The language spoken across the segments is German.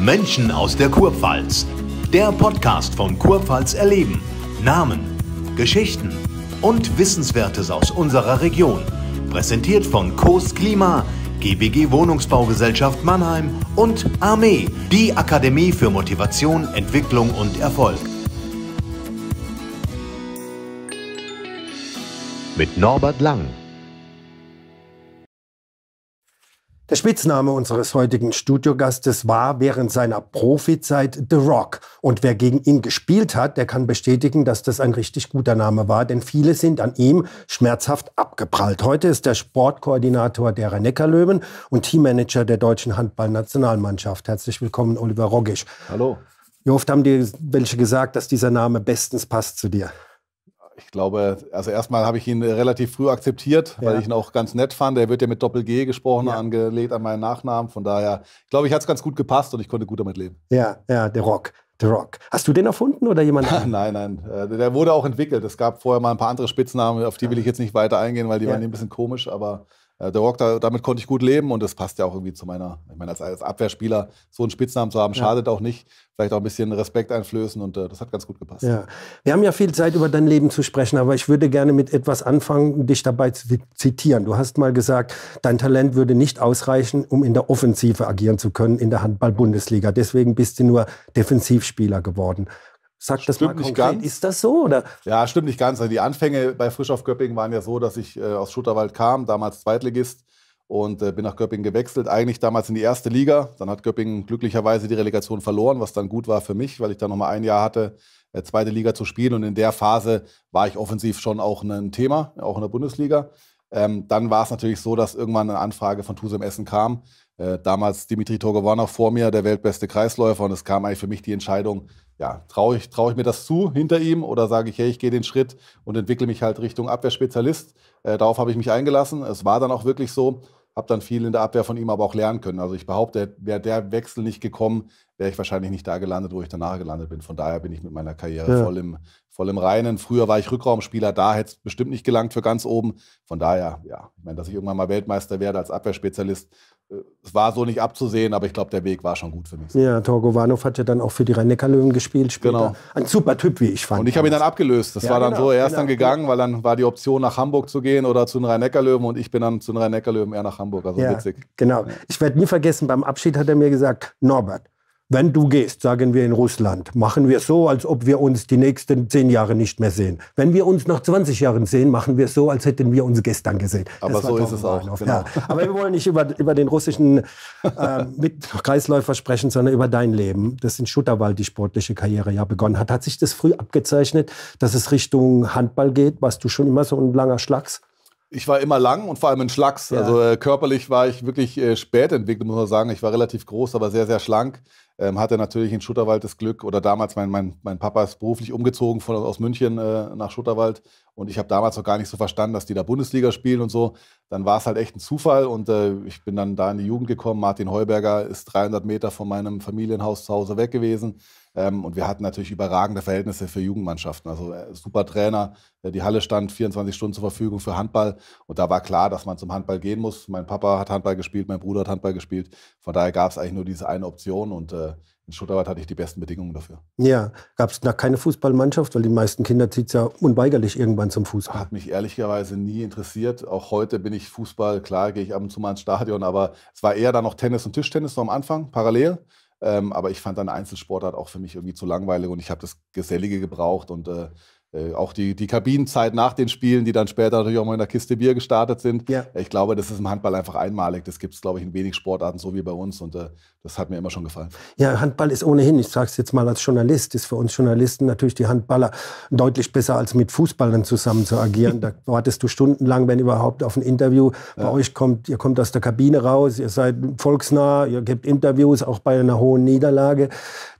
Menschen aus der Kurpfalz. Der Podcast von Kurpfalz erleben. Namen, Geschichten und Wissenswertes aus unserer Region. Präsentiert von Coast Klima, GBG Wohnungsbaugesellschaft Mannheim und Armee, die Akademie für Motivation, Entwicklung und Erfolg. Mit Norbert Lang. Der Spitzname unseres heutigen Studiogastes war während seiner Profizeit The Rock. Und wer gegen ihn gespielt hat, der kann bestätigen, dass das ein richtig guter Name war, denn viele sind an ihm schmerzhaft abgeprallt. Heute ist der Sportkoordinator der rhein löwen und Teammanager der deutschen Handballnationalmannschaft. Herzlich willkommen, Oliver Roggisch. Hallo. Wie oft haben dir welche gesagt, dass dieser Name bestens passt zu dir? Ich glaube, also erstmal habe ich ihn relativ früh akzeptiert, ja. weil ich ihn auch ganz nett fand. Er wird ja mit Doppel-G gesprochen, ja. angelegt an meinen Nachnamen. Von daher, ich glaube, ich hat es ganz gut gepasst und ich konnte gut damit leben. Ja, ja, der Rock. The Rock. Hast du den erfunden oder jemand? nein, nein. Äh, der wurde auch entwickelt. Es gab vorher mal ein paar andere Spitznamen, auf die will ich jetzt nicht weiter eingehen, weil die ja. waren ein bisschen komisch, aber äh, The Rock, da, damit konnte ich gut leben und das passt ja auch irgendwie zu meiner, ich meine, als, als Abwehrspieler so einen Spitznamen zu haben, schadet ja. auch nicht. Vielleicht auch ein bisschen Respekt einflößen und äh, das hat ganz gut gepasst. Ja. Wir haben ja viel Zeit, über dein Leben zu sprechen, aber ich würde gerne mit etwas anfangen, dich dabei zu zitieren. Du hast mal gesagt, dein Talent würde nicht ausreichen, um in der Offensive agieren zu können in der Handball-Bundesliga. Deswegen bist du nur Defensivspieler geworden. Sag das stimmt mal konkret. Nicht ganz. Ist das so? Oder? Ja, stimmt nicht ganz. Also die Anfänge bei Frisch auf Göppingen waren ja so, dass ich äh, aus Schutterwald kam, damals Zweitligist, und äh, bin nach Göppingen gewechselt. Eigentlich damals in die erste Liga. Dann hat Göppingen glücklicherweise die Relegation verloren, was dann gut war für mich, weil ich dann nochmal ein Jahr hatte, äh, zweite Liga zu spielen. Und in der Phase war ich offensiv schon auch ein Thema, auch in der Bundesliga. Ähm, dann war es natürlich so, dass irgendwann eine Anfrage von Tusem Essen kam, äh, damals Dimitri Togowanov vor mir, der weltbeste Kreisläufer. Und es kam eigentlich für mich die Entscheidung, ja, traue ich, trau ich mir das zu hinter ihm oder sage ich, hey, ich gehe den Schritt und entwickle mich halt Richtung Abwehrspezialist. Äh, darauf habe ich mich eingelassen. Es war dann auch wirklich so. Habe dann viel in der Abwehr von ihm aber auch lernen können. Also ich behaupte, wäre der Wechsel nicht gekommen, wäre ich wahrscheinlich nicht da gelandet, wo ich danach gelandet bin. Von daher bin ich mit meiner Karriere ja. voll, im, voll im Reinen. Früher war ich Rückraumspieler, da hätte es bestimmt nicht gelangt für ganz oben. Von daher, ja, ich meine, dass ich irgendwann mal Weltmeister werde als Abwehrspezialist, äh, es war so nicht abzusehen, aber ich glaube, der Weg war schon gut für mich. Ja, Torgo Warnow hat ja dann auch für die Rhein-Neckar-Löwen gespielt. Später. Genau. Ein super Typ, wie ich fand. Und ich habe ihn dann abgelöst. Das ja, war dann genau, so, er ist genau. dann gegangen, weil dann war die Option, nach Hamburg zu gehen oder zu den Rhein-Neckar-Löwen und ich bin dann zu den Rhein-Neckar-Löwen eher nach Hamburg. Also ja, witzig. Genau. Ich werde nie vergessen, beim Abschied hat er mir gesagt, Norbert, wenn du gehst, sagen wir in Russland, machen wir so, als ob wir uns die nächsten zehn Jahre nicht mehr sehen. Wenn wir uns nach 20 Jahren sehen, machen wir so, als hätten wir uns gestern gesehen. Aber das so ist es auch. Genau. Ja. Aber wir wollen nicht über, über den russischen äh, Mitkreisläufer sprechen, sondern über dein Leben, das in Schutterwald die sportliche Karriere ja begonnen hat. Hat sich das früh abgezeichnet, dass es Richtung Handball geht? Warst du schon immer so ein langer Schlags? Ich war immer lang und vor allem in Schlacks. Ja. Also äh, körperlich war ich wirklich äh, spät entwickelt, muss man sagen. Ich war relativ groß, aber sehr, sehr schlank. Ähm, hatte natürlich in Schutterwald das Glück, oder damals, mein, mein, mein Papa ist beruflich umgezogen von, aus München äh, nach Schutterwald. Und ich habe damals noch gar nicht so verstanden, dass die da Bundesliga spielen und so. Dann war es halt echt ein Zufall und äh, ich bin dann da in die Jugend gekommen. Martin Heuberger ist 300 Meter von meinem Familienhaus zu Hause weg gewesen. Ähm, und wir hatten natürlich überragende Verhältnisse für Jugendmannschaften. Also äh, super Trainer. Die Halle stand 24 Stunden zur Verfügung für Handball. Und da war klar, dass man zum Handball gehen muss. Mein Papa hat Handball gespielt, mein Bruder hat Handball gespielt. Von daher gab es eigentlich nur diese eine Option. Und äh, in Stuttgart hatte ich die besten Bedingungen dafür. Ja, gab es da keine Fußballmannschaft? Weil die meisten Kinder zieht es ja unweigerlich irgendwann zum Fußball. Hat mich ehrlicherweise nie interessiert. Auch heute bin ich Fußball. Klar gehe ich ab und zu mal ins Stadion. Aber es war eher dann noch Tennis und Tischtennis so am Anfang, parallel. Ähm, aber ich fand dann Einzelsportart auch für mich irgendwie zu langweilig und ich habe das Gesellige gebraucht und äh, äh, auch die, die Kabinenzeit nach den Spielen, die dann später natürlich auch mal in der Kiste Bier gestartet sind. Ja. Äh, ich glaube, das ist im Handball einfach einmalig. Das gibt es, glaube ich, in wenig Sportarten, so wie bei uns. Und äh, das hat mir immer schon gefallen. Ja, Handball ist ohnehin, ich sage es jetzt mal als Journalist, ist für uns Journalisten natürlich die Handballer deutlich besser, als mit Fußballern zusammen zu agieren. da wartest du stundenlang, wenn überhaupt, auf ein Interview. Bei ja. euch kommt, ihr kommt aus der Kabine raus, ihr seid volksnah, ihr gebt Interviews, auch bei einer hohen Niederlage.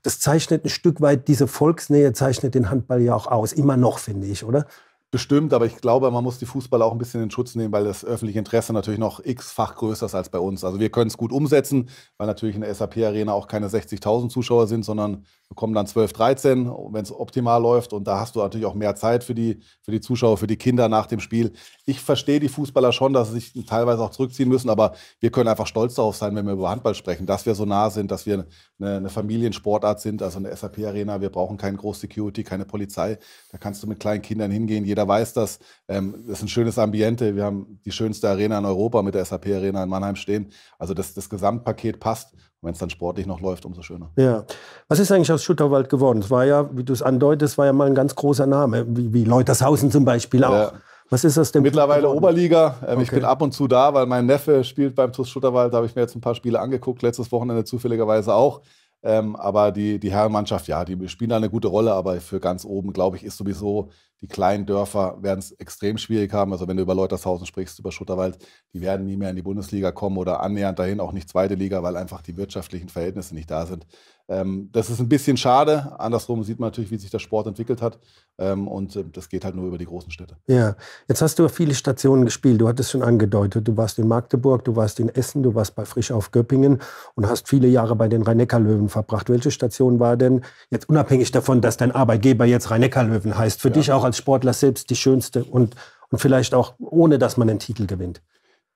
Das zeichnet ein Stück weit, diese Volksnähe zeichnet den Handball ja auch aus. Immer noch, finde ich, oder? Bestimmt, aber ich glaube, man muss die Fußballer auch ein bisschen in Schutz nehmen, weil das öffentliche Interesse natürlich noch x-fach größer ist als bei uns. Also wir können es gut umsetzen, weil natürlich in der SAP-Arena auch keine 60.000 Zuschauer sind, sondern bekommen dann 12, 13, wenn es optimal läuft. Und da hast du natürlich auch mehr Zeit für die, für die Zuschauer, für die Kinder nach dem Spiel. Ich verstehe die Fußballer schon, dass sie sich teilweise auch zurückziehen müssen, aber wir können einfach stolz darauf sein, wenn wir über Handball sprechen, dass wir so nah sind, dass wir eine, eine Familiensportart sind, also eine SAP-Arena. Wir brauchen keinen Groß-Security, keine Polizei. Da kannst du mit kleinen Kindern hingehen. Jeder weiß das. Ähm, das ist ein schönes Ambiente. Wir haben die schönste Arena in Europa mit der SAP-Arena in Mannheim stehen. Also das, das Gesamtpaket passt wenn es dann sportlich noch läuft, umso schöner. Ja. Was ist eigentlich aus Schutterwald geworden? Es war ja, wie du es andeutest, war ja mal ein ganz großer Name, wie, wie Leutershausen zum Beispiel auch. Ja. Was ist das denn? Mittlerweile Oberliga. Ähm, okay. Ich bin ab und zu da, weil mein Neffe spielt beim TuS Schutterwald. Da habe ich mir jetzt ein paar Spiele angeguckt, letztes Wochenende zufälligerweise auch. Ähm, aber die, die Herrenmannschaft, ja, die spielen da eine gute Rolle, aber für ganz oben, glaube ich, ist sowieso die kleinen Dörfer werden es extrem schwierig haben. Also wenn du über Leutershausen sprichst, über Schutterwald, die werden nie mehr in die Bundesliga kommen oder annähernd dahin, auch nicht zweite Liga, weil einfach die wirtschaftlichen Verhältnisse nicht da sind. Ähm, das ist ein bisschen schade. Andersrum sieht man natürlich, wie sich der Sport entwickelt hat. Ähm, und äh, das geht halt nur über die großen Städte. Ja, jetzt hast du viele Stationen gespielt. Du hattest schon angedeutet, du warst in Magdeburg, du warst in Essen, du warst bei Frisch auf Göppingen und hast viele Jahre bei den Rhein-Neckar-Löwen verbracht. Welche Station war denn, jetzt unabhängig davon, dass dein Arbeitgeber jetzt Rhein-Neckar-Löwen heißt, für ja. dich auch als Sportler selbst die schönste und, und vielleicht auch ohne, dass man einen Titel gewinnt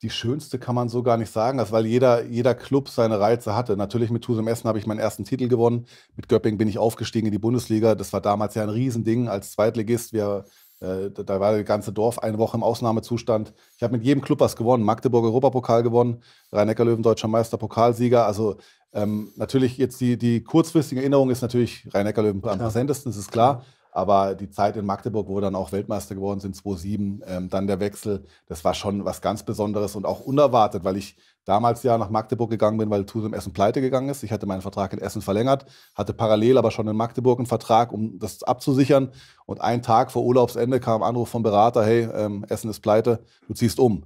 die schönste kann man so gar nicht sagen, das, weil jeder, jeder Club seine Reize hatte. Natürlich mit Tusem Essen habe ich meinen ersten Titel gewonnen. Mit Göpping bin ich aufgestiegen in die Bundesliga. Das war damals ja ein Riesending als Zweitligist. Wir, äh, da war das ganze Dorf eine Woche im Ausnahmezustand. Ich habe mit jedem Club was gewonnen. Magdeburg Europapokal gewonnen, Rhein-Neckar-Löwen Deutscher Meister, Pokalsieger. Also ähm, natürlich jetzt die, die kurzfristige Erinnerung ist natürlich Rhein-Neckar-Löwen am präsentesten, das ist klar. Aber die Zeit in Magdeburg, wo wir dann auch Weltmeister geworden sind, 2007, ähm, dann der Wechsel, das war schon was ganz Besonderes und auch unerwartet, weil ich damals ja nach Magdeburg gegangen bin, weil Tusem Essen pleite gegangen ist. Ich hatte meinen Vertrag in Essen verlängert, hatte parallel aber schon in Magdeburg einen Vertrag, um das abzusichern. Und einen Tag vor Urlaubsende kam ein Anruf vom Berater, hey, ähm, Essen ist pleite, du ziehst um.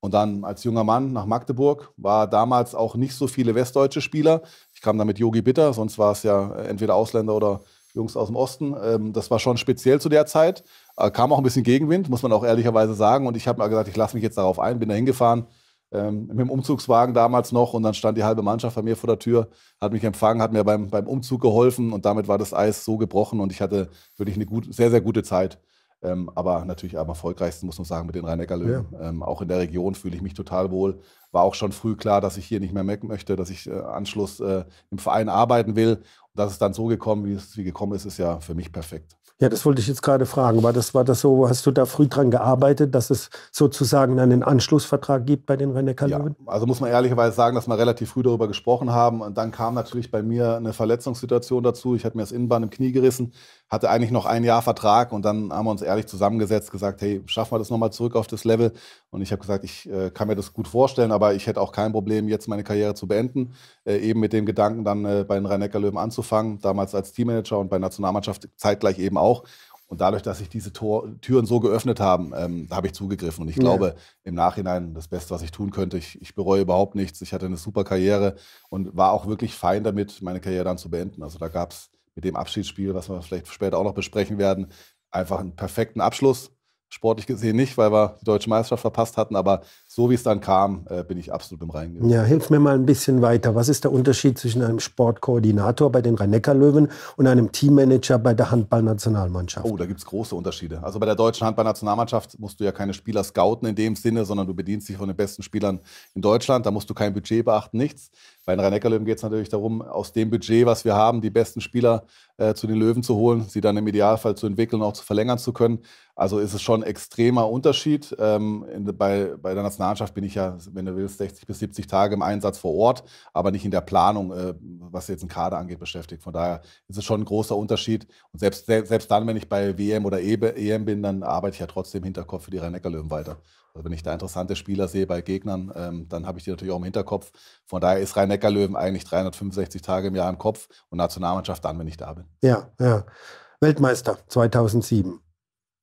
Und dann als junger Mann nach Magdeburg war damals auch nicht so viele westdeutsche Spieler. Ich kam da mit Yogi Bitter, sonst war es ja äh, entweder Ausländer oder Jungs aus dem Osten. Ähm, das war schon speziell zu der Zeit. Äh, kam auch ein bisschen Gegenwind, muss man auch ehrlicherweise sagen. Und ich habe mal gesagt, ich lasse mich jetzt darauf ein, bin da hingefahren. Ähm, mit dem Umzugswagen damals noch und dann stand die halbe Mannschaft bei mir vor der Tür, hat mich empfangen, hat mir beim, beim Umzug geholfen und damit war das Eis so gebrochen und ich hatte wirklich eine gut, sehr, sehr gute Zeit. Ähm, aber natürlich am erfolgreichsten, muss man sagen, mit den Rhein-Neckar-Löwen. Ja. Ähm, auch in der Region fühle ich mich total wohl. War auch schon früh klar, dass ich hier nicht mehr mecken möchte, dass ich äh, Anschluss äh, im Verein arbeiten will. Und dass es dann so gekommen, wie es wie gekommen ist, ist ja für mich perfekt. Ja, das wollte ich jetzt gerade fragen. War das, war das so, hast du da früh dran gearbeitet, dass es sozusagen einen Anschlussvertrag gibt bei den Rhein-Neckar-Löwen? Ja, also muss man ehrlicherweise sagen, dass wir relativ früh darüber gesprochen haben. Und dann kam natürlich bei mir eine Verletzungssituation dazu. Ich hatte mir das Innenband im Knie gerissen hatte eigentlich noch ein Jahr Vertrag und dann haben wir uns ehrlich zusammengesetzt, gesagt, hey, schaffen wir das nochmal zurück auf das Level? Und ich habe gesagt, ich äh, kann mir das gut vorstellen, aber ich hätte auch kein Problem, jetzt meine Karriere zu beenden, äh, eben mit dem Gedanken, dann äh, bei den Rhein-Neckar-Löwen anzufangen, damals als Teammanager und bei Nationalmannschaft zeitgleich eben auch. Und dadurch, dass sich diese Tor Türen so geöffnet haben, ähm, da habe ich zugegriffen. Und ich ja. glaube, im Nachhinein das Beste, was ich tun könnte. Ich, ich, bereue überhaupt nichts. Ich hatte eine super Karriere und war auch wirklich fein damit, meine Karriere dann zu beenden. Also da gab es mit dem Abschiedsspiel, was wir vielleicht später auch noch besprechen werden, einfach einen perfekten Abschluss. Sportlich gesehen nicht, weil wir die deutsche Meisterschaft verpasst hatten, aber so wie es dann kam, äh, bin ich absolut im Reingehen. Ja, hilf mir mal ein bisschen weiter. Was ist der Unterschied zwischen einem Sportkoordinator bei den rhein löwen und einem Teammanager bei der Handballnationalmannschaft? Oh, da gibt es große Unterschiede. Also bei der deutschen Handballnationalmannschaft musst du ja keine Spieler scouten in dem Sinne, sondern du bedienst dich von den besten Spielern in Deutschland. Da musst du kein Budget beachten, nichts. Bei den Rhein-Neckar-Löwen geht es natürlich darum, aus dem Budget, was wir haben, die besten Spieler äh, zu den Löwen zu holen, sie dann im Idealfall zu entwickeln und auch zu verlängern zu können. Also ist es schon ein extremer Unterschied. Ähm, in, bei, bei der Nationalmannschaft bin ich ja, wenn du willst, 60 bis 70 Tage im Einsatz vor Ort, aber nicht in der Planung, äh, was jetzt ein Kader angeht, beschäftigt. Von daher ist es schon ein großer Unterschied. Und selbst, selbst dann, wenn ich bei WM oder EM e bin, dann arbeite ich ja trotzdem im Hinterkopf für die Rhein-Neckar-Löwen weiter. Also wenn ich da interessante Spieler sehe bei Gegnern, ähm, dann habe ich die natürlich auch im Hinterkopf. Von daher ist rhein Neckarlöwen eigentlich 365 Tage im Jahr im Kopf und Nationalmannschaft dann, wenn ich da bin. Ja, ja. Weltmeister 2007.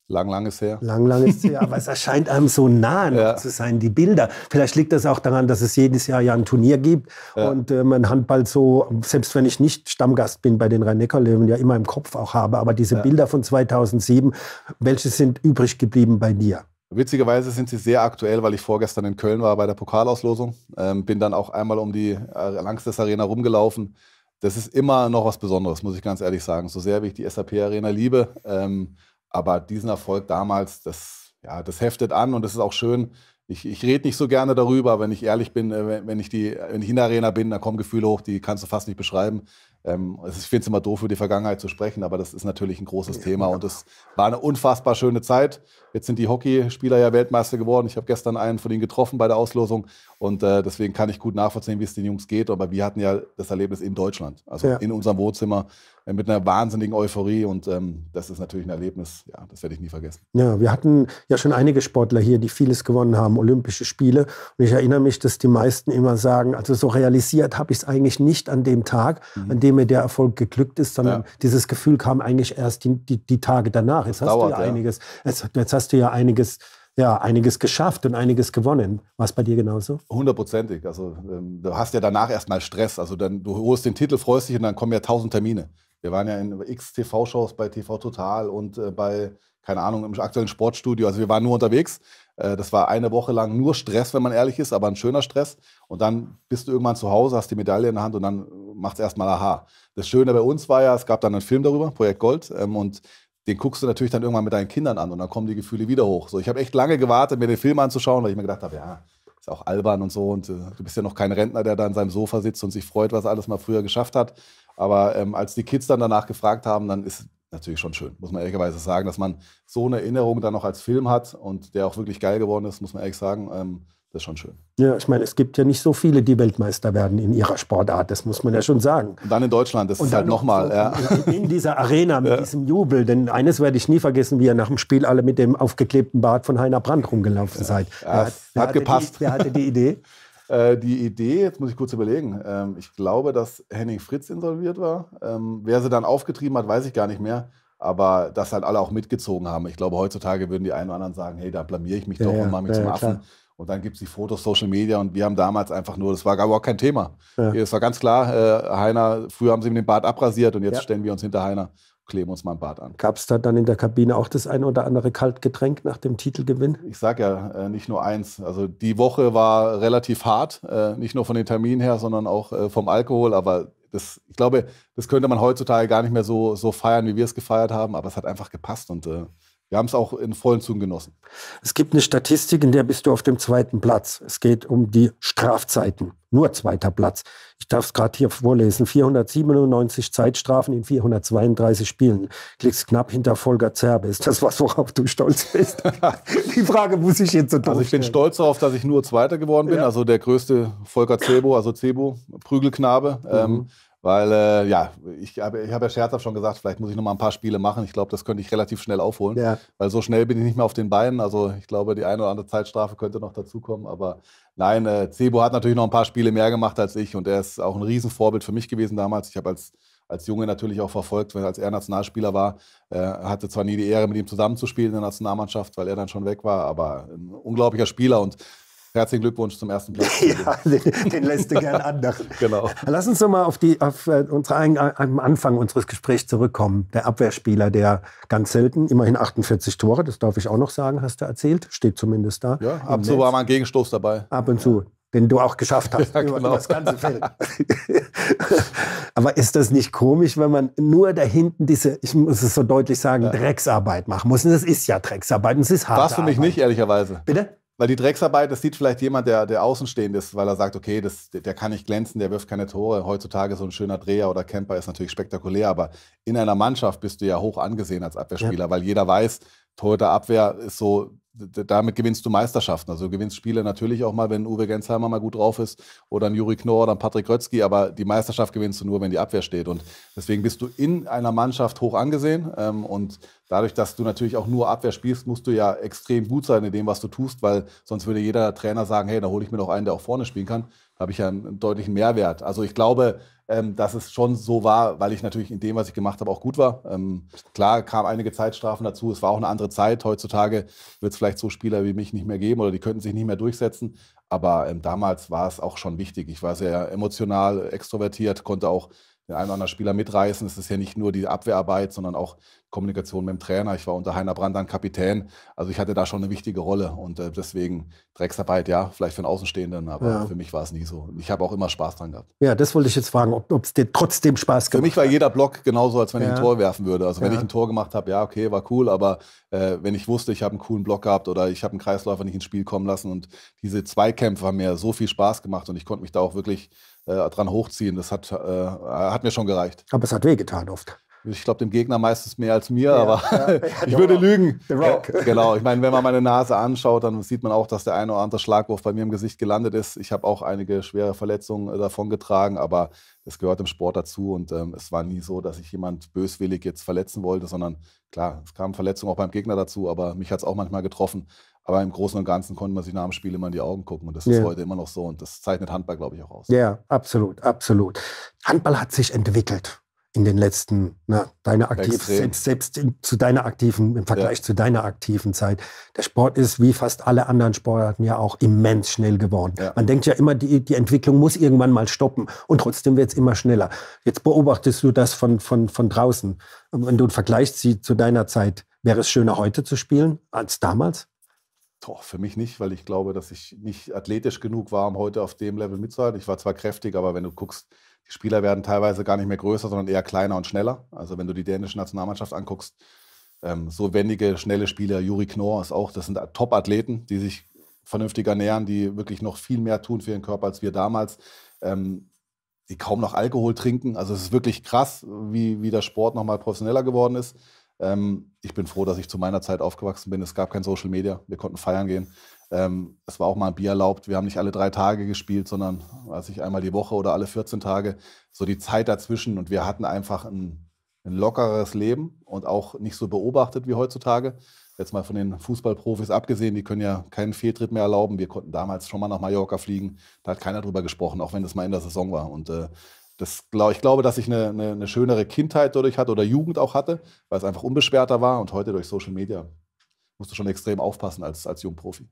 Lang, lang ist her. Lang, lang ist her. Aber es erscheint einem so nah ja. zu sein, die Bilder. Vielleicht liegt das auch daran, dass es jedes Jahr ja ein Turnier gibt ja. und äh, mein Handball so, selbst wenn ich nicht Stammgast bin bei den Rhein-Neckar-Löwen, ja immer im Kopf auch habe. Aber diese ja. Bilder von 2007, welche sind übrig geblieben bei dir? Witzigerweise sind sie sehr aktuell, weil ich vorgestern in Köln war bei der Pokalauslosung. Ähm, bin dann auch einmal um die äh, Langstes Arena rumgelaufen. Das ist immer noch was Besonderes, muss ich ganz ehrlich sagen. So sehr wie ich die SAP Arena liebe. Ähm, aber diesen Erfolg damals, das, ja, das heftet an und das ist auch schön. Ich, ich rede nicht so gerne darüber, wenn ich ehrlich bin, äh, wenn ich, die, wenn ich in der Arena bin, da kommen Gefühle hoch, die kannst du fast nicht beschreiben. Ähm, also ich finde es immer doof, über die Vergangenheit zu sprechen, aber das ist natürlich ein großes ja, Thema ja. und es war eine unfassbar schöne Zeit. Jetzt sind die Hockeyspieler ja Weltmeister geworden. Ich habe gestern einen von ihnen getroffen bei der Auslosung und äh, deswegen kann ich gut nachvollziehen, wie es den Jungs geht. Aber wir hatten ja das Erlebnis in Deutschland, also ja. in unserem Wohnzimmer. Äh, mit einer wahnsinnigen Euphorie und ähm, das ist natürlich ein Erlebnis, ja, das werde ich nie vergessen. Ja, wir hatten ja schon einige Sportler hier, die vieles gewonnen haben, Olympische Spiele. Und ich erinnere mich, dass die meisten immer sagen, also so realisiert habe ich es eigentlich nicht an dem Tag, mhm. an dem mir der Erfolg geglückt ist, sondern ja. dieses Gefühl kam eigentlich erst die, die, die Tage danach. Jetzt das hast dauert, du ja, ja. einiges, jetzt, jetzt hast du ja einiges ja, einiges geschafft und einiges gewonnen. War es bei dir genauso? Hundertprozentig. Also ähm, du hast ja danach erstmal Stress. Also dann, du holst den Titel, freust dich und dann kommen ja tausend Termine. Wir waren ja in x TV-Shows bei TV Total und äh, bei, keine Ahnung, im aktuellen Sportstudio. Also wir waren nur unterwegs. Äh, das war eine Woche lang nur Stress, wenn man ehrlich ist, aber ein schöner Stress. Und dann bist du irgendwann zu Hause, hast die Medaille in der Hand und dann macht es erstmal Aha. Das Schöne bei uns war ja, es gab dann einen Film darüber, Projekt Gold. Ähm, und den guckst du natürlich dann irgendwann mit deinen Kindern an und dann kommen die Gefühle wieder hoch. So, ich habe echt lange gewartet, mir den Film anzuschauen, weil ich mir gedacht habe, ja, ist auch albern und so. Und äh, du bist ja noch kein Rentner, der da an seinem Sofa sitzt und sich freut, was er alles mal früher geschafft hat. Aber ähm, als die Kids dann danach gefragt haben, dann ist natürlich schon schön, muss man ehrlicherweise sagen, dass man so eine Erinnerung dann noch als Film hat und der auch wirklich geil geworden ist, muss man ehrlich sagen. Ähm, das ist schon schön. Ja, ich meine, es gibt ja nicht so viele, die Weltmeister werden in ihrer Sportart. Das muss man ja schon sagen. Und dann in Deutschland, das und ist halt nochmal. So ja. In dieser Arena mit ja. diesem Jubel. Denn eines werde ich nie vergessen, wie ihr nach dem Spiel alle mit dem aufgeklebten Bart von Heiner Brandt rumgelaufen seid. Ja, hat, hat gepasst. Die, wer hatte die Idee? Äh, die Idee, jetzt muss ich kurz überlegen, ähm, ich glaube, dass Henning Fritz involviert war. Ähm, wer sie dann aufgetrieben hat, weiß ich gar nicht mehr. Aber dass halt alle auch mitgezogen haben. Ich glaube, heutzutage würden die einen oder anderen sagen, hey, da blamier ich mich ja, doch ja, und mache mich ja, zum Affen. Und dann gibt es die Fotos, Social Media und wir haben damals einfach nur, das war gar überhaupt kein Thema. Es war ganz klar, äh, Heiner, früher haben sie ihm den Bart abrasiert und jetzt ja. stellen wir uns hinter Heiner kleben uns mal ein Bad an. Gab es da dann in der Kabine auch das ein oder andere Kaltgetränk nach dem Titelgewinn? Ich sage ja, äh, nicht nur eins. Also die Woche war relativ hart, äh, nicht nur von den Terminen her, sondern auch äh, vom Alkohol. Aber das, ich glaube, das könnte man heutzutage gar nicht mehr so, so feiern, wie wir es gefeiert haben. Aber es hat einfach gepasst und wir haben es auch in vollen Zügen genossen. Es gibt eine Statistik, in der bist du auf dem zweiten Platz. Es geht um die Strafzeiten. Nur zweiter Platz. Ich darf es gerade hier vorlesen. 497 Zeitstrafen in 432 Spielen. Klickst knapp hinter Volker Zerbe. Ist das was, worauf du stolz bist? die Frage muss ich jetzt so Also ich bin stolz darauf, dass ich nur Zweiter geworden bin. Ja. Also der größte Volker Zebo, also Zebo, Prügelknabe. Mhm. Ähm, weil, äh, ja, ich habe ich hab ja scherzhaft schon gesagt, vielleicht muss ich noch mal ein paar Spiele machen. Ich glaube, das könnte ich relativ schnell aufholen. Ja. Weil so schnell bin ich nicht mehr auf den Beinen. Also ich glaube, die eine oder andere Zeitstrafe könnte noch dazukommen. Aber nein, äh, Cebo hat natürlich noch ein paar Spiele mehr gemacht als ich. Und er ist auch ein Riesenvorbild für mich gewesen damals. Ich habe als als Junge natürlich auch verfolgt, weil als er Nationalspieler war, äh, hatte zwar nie die Ehre, mit ihm zusammenzuspielen in der Nationalmannschaft, weil er dann schon weg war, aber ein unglaublicher Spieler und Herzlichen Glückwunsch zum ersten Platz. ja, den, den lässt du gern anderen. genau. Lass uns nochmal auf die, auf äh, unseren, am Anfang unseres Gesprächs zurückkommen. Der Abwehrspieler, der ganz selten, immerhin 48 Tore, das darf ich auch noch sagen, hast du erzählt, steht zumindest da. Ja, ab und zu war mal ein Gegenstoß dabei. Ab und zu den du auch geschafft hast ja, genau. über das ganze Feld. Aber ist das nicht komisch, wenn man nur da hinten diese, ich muss es so deutlich sagen, ja. Drecksarbeit machen muss? Und das ist ja Drecksarbeit und es ist hart. Warst du mich Arbeit. nicht, ehrlicherweise. Bitte? Weil die Drecksarbeit, das sieht vielleicht jemand, der, der außenstehend ist, weil er sagt, okay, das, der kann nicht glänzen, der wirft keine Tore. Heutzutage so ein schöner Dreher oder Camper ist natürlich spektakulär, aber in einer Mannschaft bist du ja hoch angesehen als Abwehrspieler, ja. weil jeder weiß, Torhüter Abwehr ist so, damit gewinnst du Meisterschaften. Also du gewinnst Spiele natürlich auch mal, wenn Uwe Gensheimer mal gut drauf ist oder ein Juri Knorr oder ein Patrick Rötzky, aber die Meisterschaft gewinnst du nur, wenn die Abwehr steht. Und deswegen bist du in einer Mannschaft hoch angesehen. Ähm, und dadurch, dass du natürlich auch nur Abwehr spielst, musst du ja extrem gut sein in dem, was du tust, weil sonst würde jeder Trainer sagen, hey, da hole ich mir doch einen, der auch vorne spielen kann. Da habe ich ja einen deutlichen Mehrwert. Also ich glaube, ähm, dass es schon so war, weil ich natürlich in dem, was ich gemacht habe, auch gut war. Ähm, klar kamen einige Zeitstrafen dazu. Es war auch eine andere Zeit. Heutzutage wird es vielleicht so Spieler wie mich nicht mehr geben oder die könnten sich nicht mehr durchsetzen. Aber ähm, damals war es auch schon wichtig. Ich war sehr emotional, extrovertiert, konnte auch den einen oder anderen Spieler mitreißen. Es ist ja nicht nur die Abwehrarbeit, sondern auch Kommunikation mit dem Trainer. Ich war unter Heiner Brand dann Kapitän. Also ich hatte da schon eine wichtige Rolle und äh, deswegen Drecksarbeit, ja, vielleicht für einen Außenstehenden, aber ja. für mich war es nie so. Ich habe auch immer Spaß dran gehabt. Ja, das wollte ich jetzt fragen, ob es dir trotzdem Spaß gemacht hat. Für mich war jeder Block genauso, als wenn ja. ich ein Tor werfen würde. Also ja. wenn ich ein Tor gemacht habe, ja, okay, war cool, aber äh, wenn ich wusste, ich habe einen coolen Block gehabt oder ich habe einen Kreisläufer nicht ins Spiel kommen lassen und diese Zweikämpfe haben mir so viel Spaß gemacht und ich konnte mich da auch wirklich äh, dran hochziehen. Das hat, äh, hat mir schon gereicht. Aber es hat wehgetan oft. Ich glaube, dem Gegner meistens mehr als mir, ja, aber ja, ich würde lügen. The Rock. Äh, genau, ich meine, wenn man meine Nase anschaut, dann sieht man auch, dass der eine oder andere Schlagwurf bei mir im Gesicht gelandet ist. Ich habe auch einige schwere Verletzungen äh, davongetragen, aber das gehört im Sport dazu und ähm, es war nie so, dass ich jemand böswillig jetzt verletzen wollte, sondern klar, es kamen Verletzungen auch beim Gegner dazu, aber mich hat es auch manchmal getroffen. Aber im Großen und Ganzen konnte man sich nach dem Spiel immer in die Augen gucken. Und das yeah. ist heute immer noch so. Und das zeichnet Handball, glaube ich, auch aus. Ja, absolut, absolut. Handball hat sich entwickelt in den letzten, na, deine aktiv, selbst, selbst in, zu deiner aktiven, im Vergleich ja. zu deiner aktiven Zeit. Der Sport ist wie fast alle anderen Sportarten ja auch immens schnell geworden. Ja. Man denkt ja immer, die, die Entwicklung muss irgendwann mal stoppen und trotzdem wird es immer schneller. Jetzt beobachtest du das von, von, von draußen. Wenn du vergleichst sie zu deiner Zeit, wäre es schöner heute zu spielen als damals? Doch, für mich nicht, weil ich glaube, dass ich nicht athletisch genug war, um heute auf dem Level mitzuhalten. Ich war zwar kräftig, aber wenn du guckst, die Spieler werden teilweise gar nicht mehr größer, sondern eher kleiner und schneller. Also wenn du die dänische Nationalmannschaft anguckst, ähm, so wendige, schnelle Spieler, Juri Knorr ist auch, das sind Top-Athleten, die sich vernünftig ernähren, die wirklich noch viel mehr tun für ihren Körper als wir damals, ähm, die kaum noch Alkohol trinken. Also es ist wirklich krass, wie, wie der Sport nochmal professioneller geworden ist. Ähm, ich bin froh, dass ich zu meiner Zeit aufgewachsen bin. Es gab kein Social Media, wir konnten feiern gehen. Ähm, es war auch mal ein Bier erlaubt. Wir haben nicht alle drei Tage gespielt, sondern weiß ich, einmal die Woche oder alle 14 Tage. So die Zeit dazwischen. Und wir hatten einfach ein, ein lockeres Leben und auch nicht so beobachtet wie heutzutage. Jetzt mal von den Fußballprofis abgesehen, die können ja keinen Fehltritt mehr erlauben. Wir konnten damals schon mal nach Mallorca fliegen. Da hat keiner drüber gesprochen, auch wenn das mal in der Saison war. Und äh, das, glaub, ich glaube, dass ich eine, eine, eine, schönere Kindheit dadurch hatte oder Jugend auch hatte, weil es einfach unbeschwerter war. Und heute durch Social Media musst du schon extrem aufpassen als, als Jungprofi.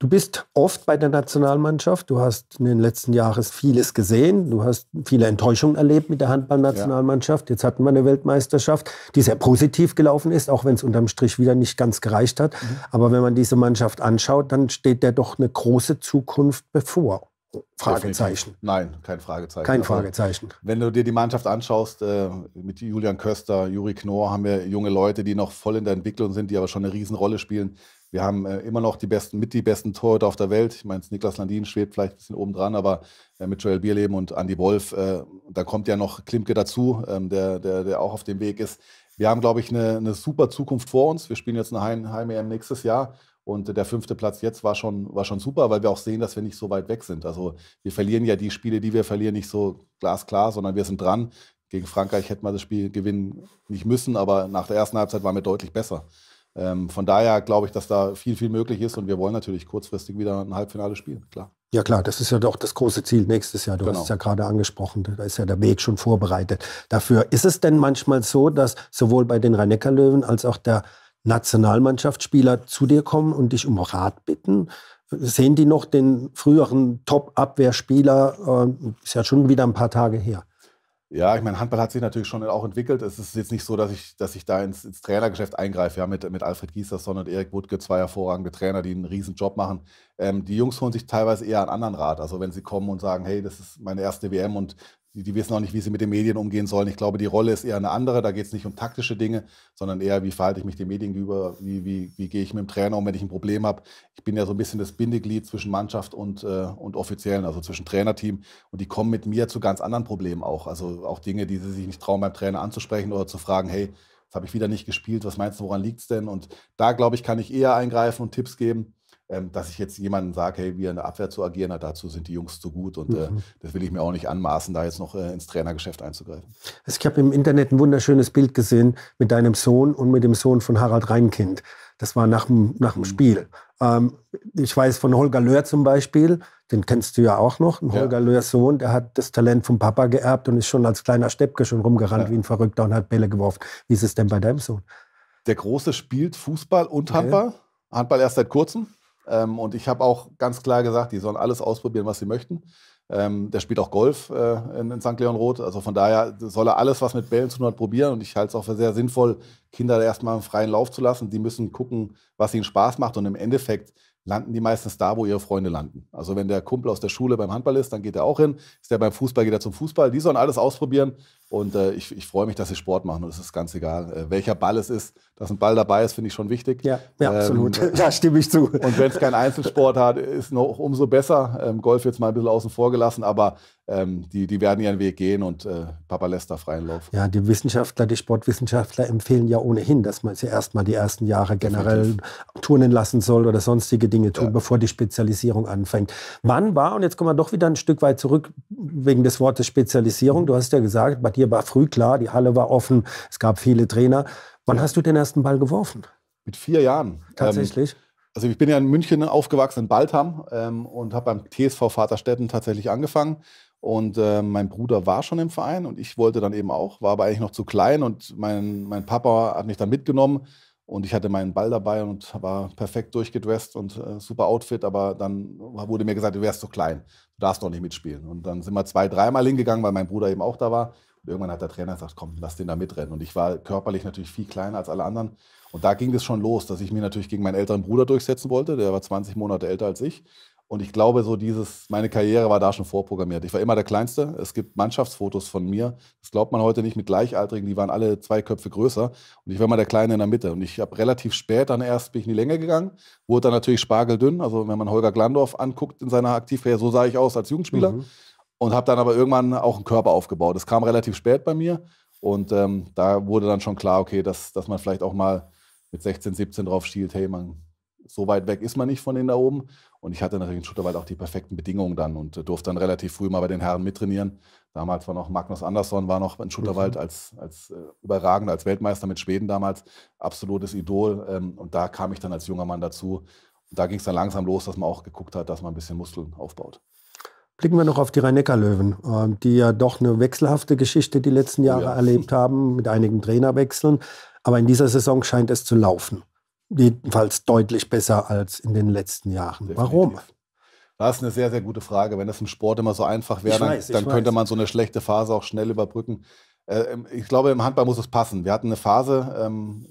Du bist oft bei der Nationalmannschaft. Du hast in den letzten Jahren vieles gesehen. Du hast viele Enttäuschungen erlebt mit der Handballnationalmannschaft. Ja. Jetzt hatten wir eine Weltmeisterschaft, die sehr positiv gelaufen ist, auch wenn es unterm Strich wieder nicht ganz gereicht hat. Mhm. Aber wenn man diese Mannschaft anschaut, dann steht der doch eine große Zukunft bevor. Fragezeichen. Definitiv. Nein, kein Fragezeichen. Kein Fragezeichen. Also, wenn du dir die Mannschaft anschaust, äh, mit Julian Köster, Juri Knorr, haben wir junge Leute, die noch voll in der Entwicklung sind, die aber schon eine Riesenrolle spielen. Wir haben äh, immer noch die besten, mit die besten Torhüter auf der Welt. Ich meine, Niklas Landin schwebt vielleicht ein bisschen oben dran, aber äh, mit Joel Bierleben und Andy Wolf, äh, da kommt ja noch Klimke dazu, ähm, der, der, der auch auf dem Weg ist. Wir haben, glaube ich, eine, eine super Zukunft vor uns. Wir spielen jetzt eine Heim-EM nächstes Jahr und der fünfte Platz jetzt war schon, war schon super, weil wir auch sehen, dass wir nicht so weit weg sind. Also wir verlieren ja die Spiele, die wir verlieren, nicht so glasklar, sondern wir sind dran. Gegen Frankreich hätten wir das Spiel gewinnen nicht müssen, aber nach der ersten Halbzeit waren wir deutlich besser. Ähm, von daher glaube ich, dass da viel, viel möglich ist und wir wollen natürlich kurzfristig wieder ein Halbfinale spielen, klar. Ja klar, das ist ja doch das große Ziel nächstes Jahr. Du genau. hast es ja gerade angesprochen, da ist ja der Weg schon vorbereitet. Dafür ist es denn manchmal so, dass sowohl bei den Rhein-Neckar-Löwen als auch der Nationalmannschaftsspieler zu dir kommen und dich um Rat bitten? Sehen die noch den früheren Top-Abwehrspieler? Ähm, ist ja schon wieder ein paar Tage her. Ja, ich meine, Handball hat sich natürlich schon auch entwickelt. Es ist jetzt nicht so, dass ich, dass ich da ins, ins Trainergeschäft eingreife. Ja, mit, mit Alfred Gieserson und Erik Wuttke, zwei hervorragende Trainer, die einen riesen Job machen. Ähm, die Jungs holen sich teilweise eher einen anderen Rat. Also wenn sie kommen und sagen, hey, das ist meine erste WM und die, die wissen auch nicht, wie sie mit den Medien umgehen sollen. Ich glaube, die Rolle ist eher eine andere. Da geht es nicht um taktische Dinge, sondern eher, wie verhalte ich mich den Medien gegenüber, wie, wie, wie gehe ich mit dem Trainer um, wenn ich ein Problem habe. Ich bin ja so ein bisschen das Bindeglied zwischen Mannschaft und, äh, und Offiziellen, also zwischen Trainerteam. Und die kommen mit mir zu ganz anderen Problemen auch. Also auch Dinge, die sie sich nicht trauen, beim Trainer anzusprechen oder zu fragen, hey, das habe ich wieder nicht gespielt, was meinst du, woran liegt es denn? Und da, glaube ich, kann ich eher eingreifen und Tipps geben ähm, dass ich jetzt jemanden sage, hey, wie in der Abwehr zu agieren, na, dazu sind die Jungs zu gut und äh, mhm. äh, das will ich mir auch nicht anmaßen, da jetzt noch äh, ins Trainergeschäft einzugreifen. Also ich habe im Internet ein wunderschönes Bild gesehen mit deinem Sohn und mit dem Sohn von Harald Reinkind. Das war nach dem, nach mhm. Spiel. Ähm, ich weiß von Holger Löhr zum Beispiel, den kennst du ja auch noch, ein Holger ja. Löhrs Sohn, der hat das Talent vom Papa geerbt und ist schon als kleiner Steppke schon rumgerannt ja. wie ein Verrückter und hat Bälle geworfen. Wie ist es denn bei deinem Sohn? Der Große spielt Fußball und Handball. Handball erst seit kurzem. Ähm, und ich habe auch ganz klar gesagt, die sollen alles ausprobieren, was sie möchten. Ähm, der spielt auch Golf äh, in, in St. Leon Roth. Also von daher soll er alles, was mit Bällen zu tun hat, probieren. Und ich halte es auch für sehr sinnvoll, Kinder da erstmal im freien Lauf zu lassen. Die müssen gucken, was ihnen Spaß macht. Und im Endeffekt landen die meistens da, wo ihre Freunde landen. Also wenn der Kumpel aus der Schule beim Handball ist, dann geht er auch hin. Ist der beim Fußball, geht er zum Fußball. Die sollen alles ausprobieren und äh, ich, ich freue mich, dass sie Sport machen und es ist ganz egal, äh, welcher Ball es ist. Dass ein Ball dabei ist, finde ich schon wichtig. Ja, ja ähm, absolut. Da stimme ich zu. Und wenn es kein Einzelsport hat, ist noch umso besser. Ähm, Golf jetzt mal ein bisschen außen vor gelassen, aber ähm, die, die werden ihren Weg gehen und äh, Papa lässt da freien Lauf. Ja, die Wissenschaftler, die Sportwissenschaftler empfehlen ja ohnehin, dass man sie erstmal die ersten Jahre generell Definitiv. turnen lassen soll oder sonstige Dinge tun, ja. bevor die Spezialisierung anfängt. Wann war, und jetzt kommen wir doch wieder ein Stück weit zurück wegen des Wortes Spezialisierung, du hast ja gesagt, bei dir dir war früh klar, die Halle war offen, es gab viele Trainer. Wann hast du den ersten Ball geworfen? Mit vier Jahren. Ähm, tatsächlich? Ähm, also ich bin ja in München aufgewachsen, in Baltham ähm, und habe beim TSV Vaterstetten tatsächlich angefangen. Und äh, mein Bruder war schon im Verein und ich wollte dann eben auch, war aber eigentlich noch zu klein und mein, mein Papa hat mich dann mitgenommen und ich hatte meinen Ball dabei und war perfekt durchgedresst und äh, super Outfit, aber dann wurde mir gesagt, du wärst zu klein, du darfst doch nicht mitspielen. Und dann sind wir zwei, dreimal hingegangen, weil mein Bruder eben auch da war irgendwann hat der Trainer gesagt, komm, lass den da mitrennen. Und ich war körperlich natürlich viel kleiner als alle anderen. Und da ging es schon los, dass ich mich natürlich gegen meinen älteren Bruder durchsetzen wollte. Der war 20 Monate älter als ich. Und ich glaube, so dieses, meine Karriere war da schon vorprogrammiert. Ich war immer der Kleinste. Es gibt Mannschaftsfotos von mir. Das glaubt man heute nicht mit Gleichaltrigen. Die waren alle zwei Köpfe größer. Und ich war immer der Kleine in der Mitte. Und ich habe relativ spät dann erst bin ich in die Länge gegangen. Wurde dann natürlich spargeldünn. Also wenn man Holger Glandorf anguckt in seiner Aktivkarriere, so sah ich aus als Jugendspieler. Mhm und habe dann aber irgendwann auch einen Körper aufgebaut. Das kam relativ spät bei mir und ähm, da wurde dann schon klar, okay, dass, dass man vielleicht auch mal mit 16, 17 drauf stiehlt, hey, man, so weit weg ist man nicht von denen da oben. Und ich hatte natürlich in Schutterwald auch die perfekten Bedingungen dann und äh, durfte dann relativ früh mal bei den Herren mittrainieren. Damals war noch Magnus Andersson, war noch in Schutterwald mhm. als, als äh, überragend, als Weltmeister mit Schweden damals, absolutes Idol. Ähm, und da kam ich dann als junger Mann dazu. Und da ging es dann langsam los, dass man auch geguckt hat, dass man ein bisschen Muskeln aufbaut. Blicken wir noch auf die Rhein-Neckar-Löwen, ähm, die ja doch eine wechselhafte Geschichte die letzten Jahre ja. erlebt haben, mit einigen Trainerwechseln. Aber in dieser Saison scheint es zu laufen. Jedenfalls deutlich besser als in den letzten Jahren. Definitiv. Warum? Das ist eine sehr, sehr gute Frage. Wenn das im Sport immer so einfach wäre, weiß, dann, dann könnte man so eine schlechte Phase auch schnell überbrücken. Äh, ähm, ich glaube, im Handball muss es passen. Wir hatten eine Phase, ähm,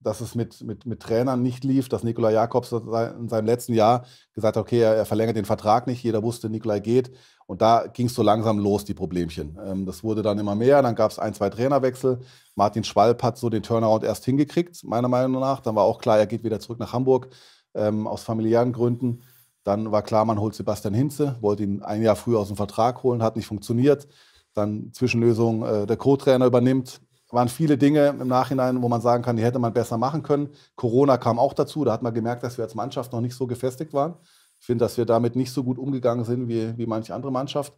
dass es mit, mit, mit Trainern nicht lief, dass Nikolai Jakobs in seinem letzten Jahr gesagt hat, okay, er, er verlängert den Vertrag nicht, jeder wusste, Nikolai geht. Und da ging es so langsam los, die Problemchen. Ähm, das wurde dann immer mehr, dann gab es ein, zwei Trainerwechsel. Martin Schwalb hat so den Turnaround erst hingekriegt, meiner Meinung nach. Dann war auch klar, er geht wieder zurück nach Hamburg ähm, aus familiären Gründen. Dann war klar, man holt Sebastian Hinze, wollte ihn ein Jahr früher aus dem Vertrag holen, hat nicht funktioniert. Dann Zwischenlösung, äh, der Co-Trainer übernimmt, waren viele Dinge im Nachhinein, wo man sagen kann, die hätte man besser machen können. Corona kam auch dazu. Da hat man gemerkt, dass wir als Mannschaft noch nicht so gefestigt waren. Ich finde, dass wir damit nicht so gut umgegangen sind wie, wie manche andere Mannschaft.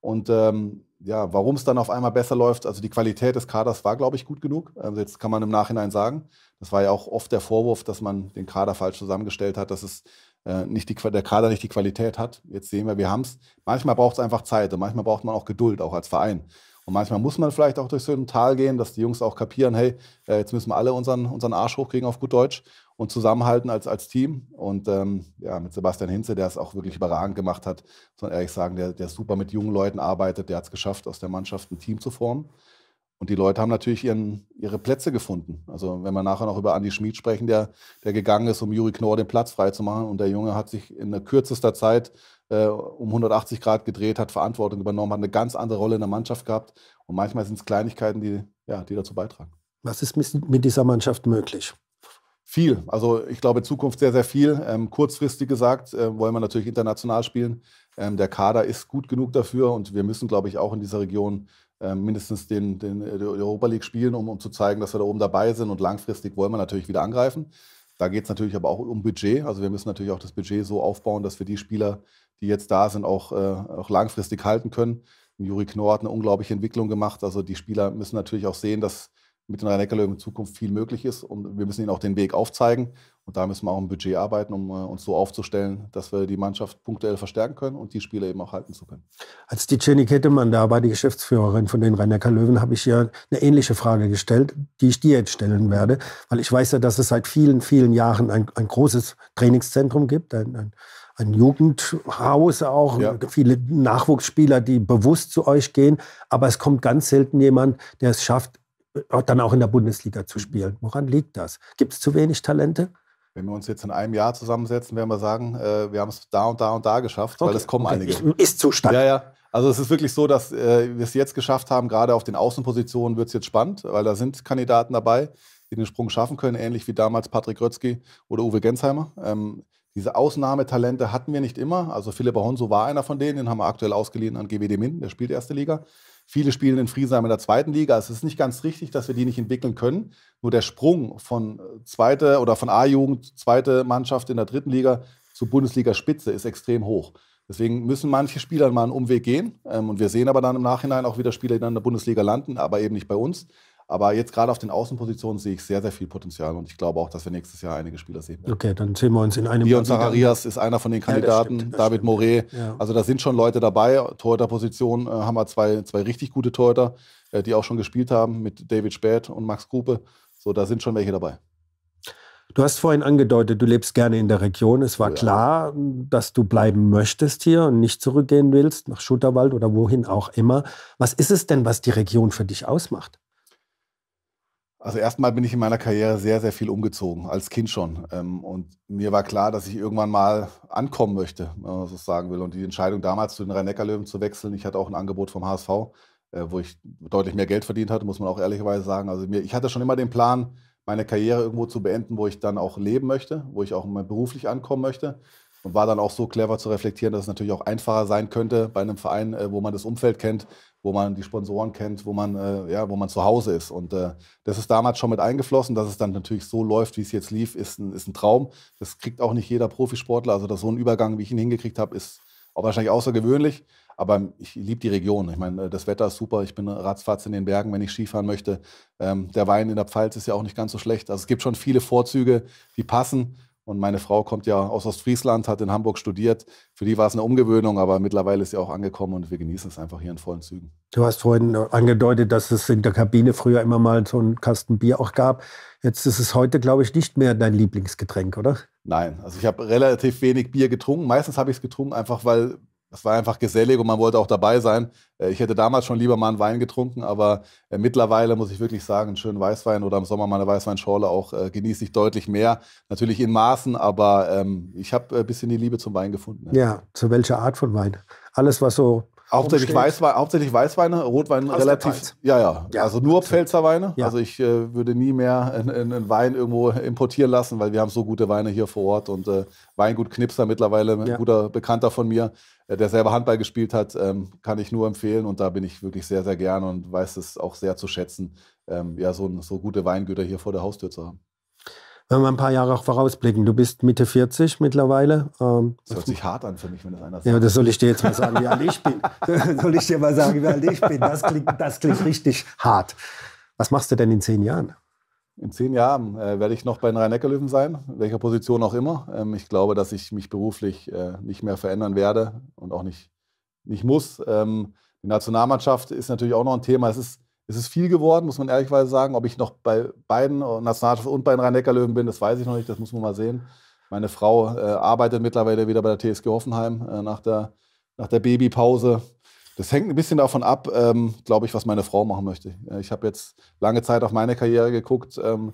Und ähm, ja, warum es dann auf einmal besser läuft, also die Qualität des Kaders war, glaube ich, gut genug. Also jetzt kann man im Nachhinein sagen, das war ja auch oft der Vorwurf, dass man den Kader falsch zusammengestellt hat, dass es äh, nicht die, der Kader nicht die Qualität hat. Jetzt sehen wir, wir haben es. Manchmal braucht es einfach Zeit und manchmal braucht man auch Geduld, auch als Verein. Und manchmal muss man vielleicht auch durch so ein Tal gehen, dass die Jungs auch kapieren, hey, äh, jetzt müssen wir alle unseren, unseren Arsch hochkriegen auf gut Deutsch und zusammenhalten als, als Team. Und ähm, ja, mit Sebastian Hinze, der es auch wirklich überragend gemacht hat, muss man ehrlich sagen, der, der super mit jungen Leuten arbeitet, der hat es geschafft, aus der Mannschaft ein Team zu formen. Und die Leute haben natürlich ihren, ihre Plätze gefunden. Also wenn wir nachher noch über Andy Schmid sprechen, der, der gegangen ist, um Juri Knorr den Platz freizumachen. Und der Junge hat sich in kürzester Zeit äh, um 180 Grad gedreht, hat Verantwortung übernommen, hat eine ganz andere Rolle in der Mannschaft gehabt. Und manchmal sind es Kleinigkeiten, die, ja, die dazu beitragen. Was ist mit dieser Mannschaft möglich? Viel. Also ich glaube, in Zukunft sehr, sehr viel. Ähm, kurzfristig gesagt, äh, wollen wir natürlich international spielen. Ähm, der Kader ist gut genug dafür und wir müssen, glaube ich, auch in dieser Region äh, mindestens den, den, äh, die Europa League spielen, um, um zu zeigen, dass wir da oben dabei sind. Und langfristig wollen wir natürlich wieder angreifen. Da geht es natürlich aber auch um Budget. Also wir müssen natürlich auch das Budget so aufbauen, dass wir die Spieler die jetzt da sind, auch, äh, auch langfristig halten können. Juri Knorr hat eine unglaubliche Entwicklung gemacht. Also die Spieler müssen natürlich auch sehen, dass mit den Rhein-Neckar-Löwen in Zukunft viel möglich ist. Und wir müssen ihnen auch den Weg aufzeigen. Und da müssen wir auch im Budget arbeiten, um äh, uns so aufzustellen, dass wir die Mannschaft punktuell verstärken können und die Spieler eben auch halten zu können. Als die Jenny Kettemann da war, die Geschäftsführerin von den Rhein-Neckar-Löwen, habe ich ihr eine ähnliche Frage gestellt, die ich dir jetzt stellen werde. Weil ich weiß ja, dass es seit vielen, vielen Jahren ein, ein großes Trainingszentrum gibt, ein, ein ein Jugendhaus auch, ja. viele Nachwuchsspieler, die bewusst zu euch gehen. Aber es kommt ganz selten jemand, der es schafft, äh, dann auch in der Bundesliga zu spielen. Woran liegt das? Gibt es zu wenig Talente? Wenn wir uns jetzt in einem Jahr zusammensetzen, werden wir sagen, äh, wir haben es da und da und da geschafft, okay. weil es kommen okay. einige. Ist Zustand. Ja, ja. Also es ist wirklich so, dass äh, wir es jetzt geschafft haben, gerade auf den Außenpositionen wird es jetzt spannend, weil da sind Kandidaten dabei, die den Sprung schaffen können, ähnlich wie damals Patrick Rötzky oder Uwe Gensheimer. Ähm, diese Ausnahmetalente hatten wir nicht immer. Also Philipp Honso war einer von denen, den haben wir aktuell ausgeliehen an GWD Minden, der spielt erste Liga. Viele spielen in Friesheim in der zweiten Liga. Es ist nicht ganz richtig, dass wir die nicht entwickeln können. Nur der Sprung von äh, zweite oder von A-Jugend, zweite Mannschaft in der dritten Liga zur Bundesliga-Spitze ist extrem hoch. Deswegen müssen manche Spieler mal einen Umweg gehen. Ähm, und wir sehen aber dann im Nachhinein auch wieder Spieler, die dann in der Bundesliga landen, aber eben nicht bei uns. Aber jetzt gerade auf den Außenpositionen sehe ich sehr, sehr viel Potenzial und ich glaube auch, dass wir nächstes Jahr einige Spieler sehen werden. Okay, dann sehen wir uns in einem Jahr. Leon Zacharias ist einer von den Kandidaten, ja, das stimmt, das David Moret. Ja. Also da sind schon Leute dabei. Torhüterposition äh, haben wir zwei, zwei richtig gute Torhüter, äh, die auch schon gespielt haben mit David Späth und Max Gruppe. So, da sind schon welche dabei. Du hast vorhin angedeutet, du lebst gerne in der Region. Es war ja. klar, dass du bleiben möchtest hier und nicht zurückgehen willst nach Schutterwald oder wohin auch immer. Was ist es denn, was die Region für dich ausmacht? Also erstmal bin ich in meiner Karriere sehr, sehr viel umgezogen, als Kind schon. Ähm, und mir war klar, dass ich irgendwann mal ankommen möchte, wenn man so sagen will. Und die Entscheidung damals zu den Rhein-Neckar-Löwen zu wechseln, ich hatte auch ein Angebot vom HSV, äh, wo ich deutlich mehr Geld verdient hatte, muss man auch ehrlicherweise sagen. Also ich hatte schon immer den Plan, meine Karriere irgendwo zu beenden, wo ich dann auch leben möchte, wo ich auch beruflich ankommen möchte. Und war dann auch so clever zu reflektieren, dass es natürlich auch einfacher sein könnte, bei einem Verein, äh, wo man das Umfeld kennt, wo man die Sponsoren kennt, wo man, äh, ja, wo man zu Hause ist. Und äh, das ist damals schon mit eingeflossen, dass es dann natürlich so läuft, wie es jetzt lief, ist ein, ist ein Traum. Das kriegt auch nicht jeder Profisportler. Also, dass so ein Übergang, wie ich ihn hingekriegt habe, ist auch wahrscheinlich außergewöhnlich. Aber ich liebe die Region. Ich meine, äh, das Wetter ist super. Ich bin ratzfatz in den Bergen, wenn ich Skifahren möchte. Ähm, der Wein in der Pfalz ist ja auch nicht ganz so schlecht. Also es gibt schon viele Vorzüge, die passen. Und meine Frau kommt ja aus Ostfriesland, hat in Hamburg studiert. Für die war es eine Umgewöhnung, aber mittlerweile ist sie auch angekommen und wir genießen es einfach hier in vollen Zügen. Du hast vorhin angedeutet, dass es in der Kabine früher immer mal so einen Kasten Bier auch gab. Jetzt ist es heute, glaube ich, nicht mehr dein Lieblingsgetränk, oder? Nein, also ich habe relativ wenig Bier getrunken. Meistens habe ich es getrunken, einfach weil es war einfach gesellig und man wollte auch dabei sein. Äh, ich hätte damals schon lieber mal einen Wein getrunken, aber äh, mittlerweile muss ich wirklich sagen, einen schönen Weißwein oder im Sommer mal eine Weißweinschorle auch äh, genieße ich deutlich mehr. Natürlich in Maßen, aber ähm, ich habe ein bisschen die Liebe zum Wein gefunden. Ja, zu welcher Art von Wein? Alles, was so Hauptsächlich, Weißwein, hauptsächlich Weißweine, Rotwein Aus relativ. Ja, ja, ja, Also nur Pfälzer Weine. Ja. Also ich äh, würde nie mehr einen, Wein irgendwo importieren lassen, weil wir haben so gute Weine hier vor Ort. Und äh, Weingut Knipser mittlerweile, ein guter Bekannter von mir, äh, der selber Handball gespielt hat, ähm, kann ich nur empfehlen. Und da bin ich wirklich sehr, sehr gerne und weiß es auch sehr zu schätzen, ähm, ja, so, so gute Weingüter hier vor der Haustür zu haben wenn wir ein paar Jahre auch vorausblicken. Du bist Mitte 40 mittlerweile. Ähm, das hört sich hart an für mich, wenn das einer sagt. Ja, das soll ich dir jetzt mal sagen, wie alt ich bin. soll ich dir mal sagen, wie alt ich bin? Das klingt, das klingt richtig hart. Was machst du denn in zehn Jahren? In zehn Jahren äh, werde ich noch bei den Rhein-Neckar-Löwen sein, welcher Position auch immer. Ähm, ich glaube, dass ich mich beruflich äh, nicht mehr verändern werde und auch nicht, nicht muss. Ähm, die Nationalmannschaft ist natürlich auch noch ein Thema. Es ist es ist viel geworden, muss man ehrlichweise sagen. Ob ich noch bei beiden äh, Nationalmannschaft und bei den Rhein-Neckar-Löwen bin, das weiß ich noch nicht, das muss man mal sehen. Meine Frau äh, arbeitet mittlerweile wieder bei der TSG Hoffenheim äh, nach, der, nach der Babypause. Das hängt ein bisschen davon ab, ähm, glaube ich, was meine Frau machen möchte. Äh, ich habe jetzt lange Zeit auf meine Karriere geguckt. Ähm,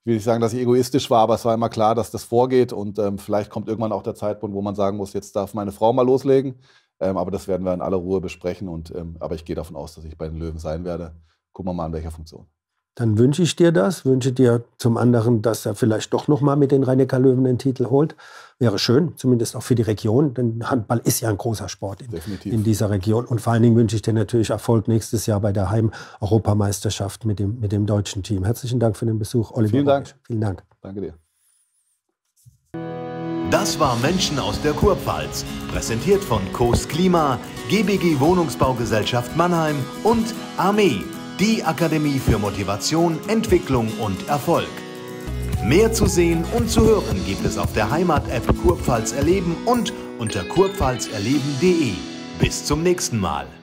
ich will nicht sagen, dass ich egoistisch war, aber es war immer klar, dass das vorgeht. Und ähm, vielleicht kommt irgendwann auch der Zeitpunkt, wo man sagen muss, jetzt darf meine Frau mal loslegen. Ähm, aber das werden wir in aller Ruhe besprechen. Und, ähm, aber ich gehe davon aus, dass ich bei den Löwen sein werde. Gucken wir mal, in welcher Funktion. Dann wünsche ich dir das. Wünsche dir zum anderen, dass er vielleicht doch nochmal mit den rhein löwen den Titel holt. Wäre schön, zumindest auch für die Region, denn Handball ist ja ein großer Sport in, in dieser Region. Und vor allen Dingen wünsche ich dir natürlich Erfolg nächstes Jahr bei der Heim-Europameisterschaft mit dem, mit dem deutschen Team. Herzlichen Dank für den Besuch, Oliver. Vielen Dank. Vielen Dank. Danke dir. Das war Menschen aus der Kurpfalz, präsentiert von Coast Klima, GBG Wohnungsbaugesellschaft Mannheim und Armee, die Akademie für Motivation, Entwicklung und Erfolg. Mehr zu sehen und zu hören gibt es auf der Heimat-App Kurpfalz Erleben und unter kurpfalzerleben.de. Bis zum nächsten Mal.